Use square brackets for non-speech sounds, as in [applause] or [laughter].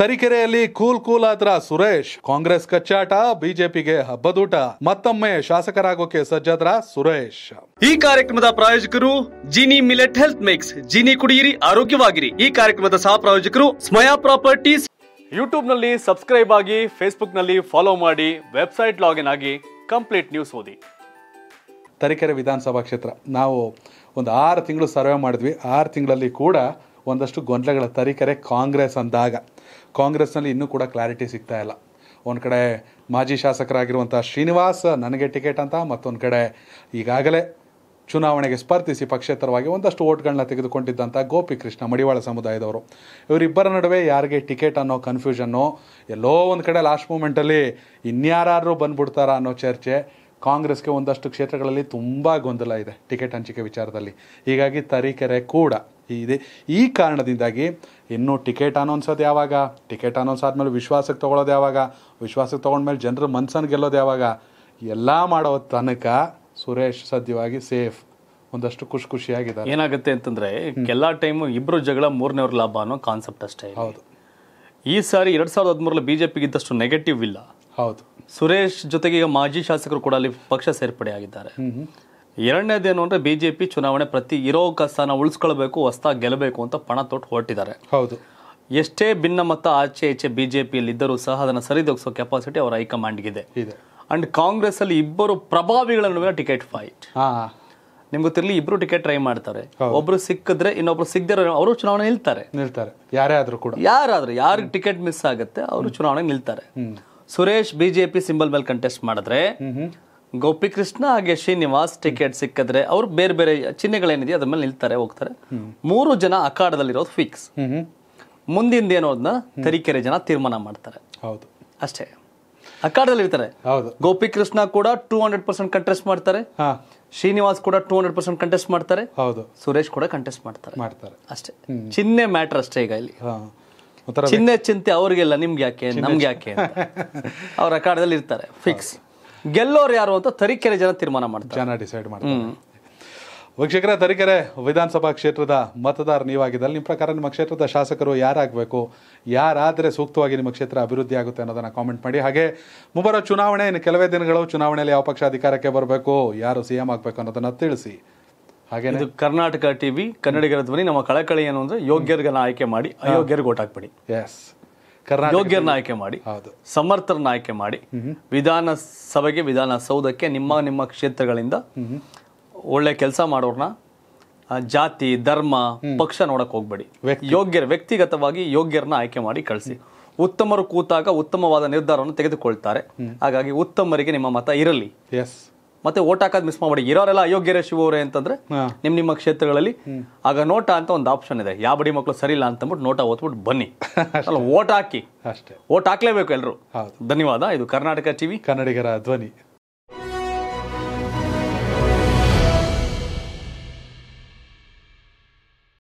ತರೀಕೆರೆಯಲ್ಲಿ cool cool ಆದ್ರ ಸುರೇಶ್ ಕಾಂಗ್ರೆಸ್ ಕಚ್ಚಾಟ ಬಿಜೆಪಿಗೆ ಹಬ್ಬದೂಟ ಮತ್ತೊಮ್ಮೆ ಶಾಸಕರಾಗೋಕೆ ಸಜ್ಜಾದ್ರ ಸುರೇಶ್ ಈ ಕಾರ್ಯಕ್ರಮದ ಪ್ರಾಯೋಜಕರು Jini millet health mix Jini ಕುಡಿಯಿರಿ ಆರೋಗ್ಯವಾಗಿರಿ ಈ ಕಾರ್ಯಕ್ರಮದ ಸಹ ಪ್ರಾಯೋಜಕರು ಸ್ಮಯಾ ಪ್ರಾಪರ್ಟೀಸ್ ಯೂಟ್ಯೂಬ್ ನಲ್ಲಿ ಸಬ್ಸ್ಕ್ರೈಬ್ ಆಗಿ ಫೇಸ್ಬುಕ್ ನಲ್ಲಿ ಫಾಲೋ ಮಾಡಿ ವೆಬ್ಸೈಟ್ ಲಾಗಿನ್ ಆಗಿ ಕಂಪ್ಲೀಟ್ ನ್ಯೂಸ್ ಓದಿ ತರೀಕೆರೆ ವಿಧಾನಸಭಾ ಕ್ಷೇತ್ರ ನಾವು ಒಂದು ಆರು ತಿಂಗಳು ಸರ್ವೆ ಮಾಡಿದ್ವಿ ಆರು ತಿಂಗಳಲ್ಲಿ ಕೂಡ ಒಂದಷ್ಟು ಗೊಂದಲಗಳ ತರೀಕೆರೆ ಕಾಂಗ್ರೆಸ್ ಅಂದಾಗ ಕಾಂಗ್ರೆಸ್ನಲ್ಲಿ ಇನ್ನೂ ಕೂಡ ಕ್ಲಾರಿಟಿ ಸಿಗ್ತಾ ಇಲ್ಲ ಒಂದು ಕಡೆ ಮಾಜಿ ಶಾಸಕರಾಗಿರುವಂಥ ಶ್ರೀನಿವಾಸ್ ನನಗೆ ಟಿಕೆಟ್ ಅಂತ ಮತ್ತೊಂದು ಕಡೆ ಈಗಾಗಲೇ ಚುನಾವಣೆಗೆ ಸ್ಪರ್ಧಿಸಿ ಪಕ್ಷೇತರವಾಗಿ ಒಂದಷ್ಟು ಓಟ್ಗಳನ್ನ ತೆಗೆದುಕೊಂಡಿದ್ದಂಥ ಗೋಪಿಕೃಷ್ಣ ಮಡಿವಾಳ ಸಮುದಾಯದವರು ಇವರಿಬ್ಬರ ನಡುವೆ ಯಾರಿಗೆ ಟಿಕೆಟ್ ಅನ್ನೋ ಕನ್ಫ್ಯೂಷನ್ನು ಎಲ್ಲೋ ಒಂದು ಕಡೆ ಲಾಸ್ಟ್ ಮೂಮೆಂಟಲ್ಲಿ ಇನ್ಯಾರು ಬಂದ್ಬಿಡ್ತಾರಾ ಅನ್ನೋ ಚರ್ಚೆ ಕಾಂಗ್ರೆಸ್ಗೆ ಒಂದಷ್ಟು ಕ್ಷೇತ್ರಗಳಲ್ಲಿ ತುಂಬ ಗೊಂದಲ ಇದೆ ಟಿಕೆಟ್ ಹಂಚಿಕೆ ವಿಚಾರದಲ್ಲಿ ಹೀಗಾಗಿ ತರೀಕೆರೆ ಕೂಡ ಇದೆ ಈ ಕಾರಣದಿಂದಾಗಿ ಇನ್ನೂ ಟಿಕೆಟ್ ಅನ್ನೋನ್ಸೋದು ಯಾವಾಗ ಟಿಕೆಟ್ ಅನೌನ್ಸ್ ಆದಮೇಲೆ ವಿಶ್ವಾಸಕ್ಕೆ ತೊಗೊಳೋದು ಯಾವಾಗ ವಿಶ್ವಾಸಕ್ಕೆ ತೊಗೊಂಡ್ಮೇಲೆ ಜನರ ಮನ್ಸನ್ನು ಗೆಲ್ಲೋದು ಯಾವಾಗ ಎಲ್ಲ ಮಾಡೋ ತನಕ ಸುರೇಶ್ ಸದ್ಯವಾಗಿ ಸೇಫ್ ಒಂದಷ್ಟು ಖುಷಿ ಖುಷಿಯಾಗಿದೆ ಏನಾಗುತ್ತೆ ಅಂತಂದರೆ ಎಲ್ಲ ಟೈಮು ಇಬ್ಬರು ಜಗಳ ಮೂರನೇವ್ರ ಲಾಭ ಅನ್ನೋ ಕಾನ್ಸೆಪ್ಟ್ ಅಷ್ಟೇ ಹೌದು ಈ ಸಾರಿ ಎರಡು ಸಾವಿರದ ಹದಿಮೂರಲ್ಲಿ ಬಿ ಜೆ ಪಿಗಿದ್ದಷ್ಟು ನೆಗೆಟಿವ್ ಇಲ್ಲ ಹೌದು ಸುರೇಶ್ ಜೊತೆಗೆ ಈಗ ಮಾಜಿ ಶಾಸಕರು ಕೂಡ ಅಲ್ಲಿ ಪಕ್ಷ ಸೇರ್ಪಡೆ ಆಗಿದ್ದಾರೆ ಎರಡನೇದೇನು ಅಂದ್ರೆ ಬಿಜೆಪಿ ಚುನಾವಣೆ ಪ್ರತಿ ಇರೋ ಸ್ಥಾನ ಉಳಿಸ್ಕೊಳ್ಬೇಕು ಹೊಸ್ದಾಗಿ ಗೆಲ್ಲಬೇಕು ಅಂತ ಪಣ ತೊಟ್ಟು ಹೊರಟಿದ್ದಾರೆ ಹೌದು ಎಷ್ಟೇ ಭಿನ್ನಮತ ಆಚೆ ಈಚೆ ಬಿ ಜೆ ಸಹ ಅದನ್ನು ಸರಿದೊಗಿಸೋ ಕೆಪಾಸಿಟಿ ಅವರ ಇದೆ ಅಂಡ್ ಕಾಂಗ್ರೆಸ್ ಅಲ್ಲಿ ಇಬ್ಬರು ಪ್ರಭಾವಿಗಳ ನಡುವೆ ಟಿಕೆಟ್ ಫೈಟ್ ನಿಮ್ಗೆ ಗೊತ್ತಿರಲಿ ಇಬ್ರು ಟಿಕೆಟ್ ಟ್ರೈ ಮಾಡ್ತಾರೆ ಒಬ್ರು ಸಿಕ್ಕಿದ್ರೆ ಇನ್ನೊಬ್ರು ಸಿಗದಿರೋ ಅವರು ಚುನಾವಣೆ ನಿಲ್ತಾರೆ ನಿಲ್ತಾರೆ ಯಾರೇ ಆದ್ರೂ ಕೂಡ ಯಾರಾದ್ರೂ ಯಾರು ಟಿಕೆಟ್ ಮಿಸ್ ಆಗುತ್ತೆ ಅವರು ಚುನಾವಣೆ ನಿಲ್ತಾರೆ ಸುರೇಶ್ ಬಿಜೆಪಿ ಸಿಂಬಲ್ ಮೇಲೆ ಕಂಟೆಸ್ಟ್ ಮಾಡಿದ್ರೆ ಗೋಪಿಕೃಷ್ಣ ಹಾಗೆ ಶ್ರೀನಿವಾಸ್ ಟಿಕೆಟ್ ಸಿಕ್ಕಿದ್ರೆ ಅವ್ರು ಬೇರೆ ಬೇರೆ ಚಿಹ್ನೆಗಳೇನಿದೆ ಅದ್ರ ಮೇಲೆ ನಿಲ್ತಾರೆ ಹೋಗ್ತಾರೆ ಮೂರು ಜನ ಅಖಾಡದಲ್ಲಿರೋದು ಫಿಕ್ಸ್ ಮುಂದಿಂದ ಏನೋ ಅದನ್ನ ತರೀಕೆರೆ ಜನ ತೀರ್ಮಾನ ಮಾಡ್ತಾರೆ ಹೌದು ಅಷ್ಟೇ ಅಖಾಡದಲ್ಲಿ ಇರ್ತಾರೆ ಹೌದು ಗೋಪಿಕೃಷ್ಣ ಕೂಡ ಟೂ ಹಂಡ್ರೆಡ್ ಪರ್ಸೆಂಟ್ ಕಂಟೆಸ್ಟ್ ಮಾಡ್ತಾರೆ ಶ್ರೀನಿವಾಸ್ ಕೂಡ ಟೂ ಹಂಡ್ರೆಡ್ ಪರ್ಸೆಂಟ್ ಕಂಟೆಸ್ಟ್ ಮಾಡ್ತಾರೆ ಹೌದು ಸುರೇಶ್ ಕೂಡ ಕಂಟೆಸ್ಟ್ ಮಾಡ್ತಾರೆ ಮಾಡ್ತಾರೆ ಅಷ್ಟೇ ಚಿಹ್ನೆ ಮ್ಯಾಟರ್ ಅಷ್ಟೇ ಈಗ ಇಲ್ಲಿ ಚಿಹ್ನೆ ಚಿಂತೆ ಅವ್ರಿಗೆಲ್ಲ ನಿಮ್ಗೆ ಯಾಕೆ ನಮ್ಗೆ ಯಾಕೆ ಅವ್ರ [laughs] ಅಖಾಡದಲ್ಲಿ ಇರ್ತಾರೆ ಫಿಕ್ಸ್ ಗೆಲ್ಲೋರು ಯಾರು ಅಂತ ತರೀಕೆರೆ ಜನ ತೀರ್ಮಾನ ಮಾಡ್ತಾರೆ ಜನ ಡಿಸೈಡ್ ಮಾಡ್ತಾರೆ ವೀಕ್ಷಕರ ತರೀಕೆರೆ ವಿಧಾನಸಭಾ ಕ್ಷೇತ್ರದ ಮತದಾರ ನೀವಾಗಿದ್ದಲ್ಲಿ ನಿಮ್ಮ ಪ್ರಕಾರ ನಿಮ್ಮ ಕ್ಷೇತ್ರದ ಶಾಸಕರು ಯಾರಾಗಬೇಕು ಯಾರಾದರೆ ಸೂಕ್ತವಾಗಿ ನಿಮ್ಮ ಕ್ಷೇತ್ರ ಅಭಿವೃದ್ಧಿ ಆಗುತ್ತೆ ಅನ್ನೋದನ್ನು ಕಾಮೆಂಟ್ ಮಾಡಿ ಹಾಗೆ ಮುಂಬರೋ ಚುನಾವಣೆ ಇನ್ನು ಕೆಲವೇ ದಿನಗಳು ಚುನಾವಣೆಯಲ್ಲಿ ಯಾವ ಪಕ್ಷ ಅಧಿಕಾರಕ್ಕೆ ಬರಬೇಕು ಯಾರು ಸಿ ಎಂ ಆಗಬೇಕು ಅನ್ನೋದನ್ನು ತಿಳಿಸಿ ಹಾಗೆ ಇದು ಕರ್ನಾಟಕ ಟಿವಿ ಕನ್ನಡಿಗರ ಧ್ವನಿ ನಮ್ಮ ಕಳಕಳಿ ಏನು ಅಂದರೆ ಯೋಗ್ಯರಿಗೆ ಆಯ್ಕೆ ಮಾಡಿ ಅಯೋಗ್ಯರಿಗೆ ಓಟ್ ಹಾಕ್ಬಿಡಿ ಎಸ್ ಯೋಗ್ಯರನ್ನ ಆಯ್ಕೆ ಮಾಡಿ ಸಮರ್ಥರನ್ನ ಆಯ್ಕೆ ಮಾಡಿ ವಿಧಾನಸಭೆಗೆ ವಿಧಾನಸೌಧಕ್ಕೆ ನಿಮ್ಮ ನಿಮ್ಮ ಕ್ಷೇತ್ರಗಳಿಂದ ಒಳ್ಳೆ ಕೆಲಸ ಮಾಡೋರ್ನ ಜಾತಿ ಧರ್ಮ ಪಕ್ಷ ನೋಡಕ್ ಹೋಗ್ಬೇಡಿ ಯೋಗ್ಯರ ವ್ಯಕ್ತಿಗತವಾಗಿ ಯೋಗ್ಯರನ್ನ ಆಯ್ಕೆ ಮಾಡಿ ಕಳಿಸಿ ಉತ್ತಮರು ಕೂತಾಗ ಉತ್ತಮವಾದ ನಿರ್ಧಾರವನ್ನು ತೆಗೆದುಕೊಳ್ತಾರೆ ಹಾಗಾಗಿ ಉತ್ತಮರಿಗೆ ನಿಮ್ಮ ಮತ ಇರಲಿ ಮತ್ತೆ ಓಟ್ ಹಾಕೋದು ಮಿಸ್ ಮಾಡಿ ಇರೋರೆಲ್ಲ ಅಯೋಗ್ಯರೇ ಶಿವರೇ ಅಂತಂದ್ರೆ ನಿಮ್ ನಿಮ್ಮ ಕ್ಷೇತ್ರಗಳಲ್ಲಿ ಆಗ ನೋಟ ಅಂತ ಒಂದು ಆಪ್ಷನ್ ಇದೆ ಯಾವ ಬಡಿ ಮಕ್ಕಳು ಸರಿ ಇಲ್ಲ ಅಂತಂದ್ಬಿಟ್ಟು ನೋಟ ಓದ್ಬಿಟ್ಟು ಬನ್ನಿ ಓಟ್ [laughs] ಹಾಕಿ ಅಷ್ಟೇ ಓಟ್ ಹಾಕ್ಲೇಬೇಕು ಎಲ್ರು ಧನ್ಯವಾದ ಇದು ಕರ್ನಾಟಕ ಟಿವಿ ಕನ್ನಡಿಗರ ಧ್ವನಿ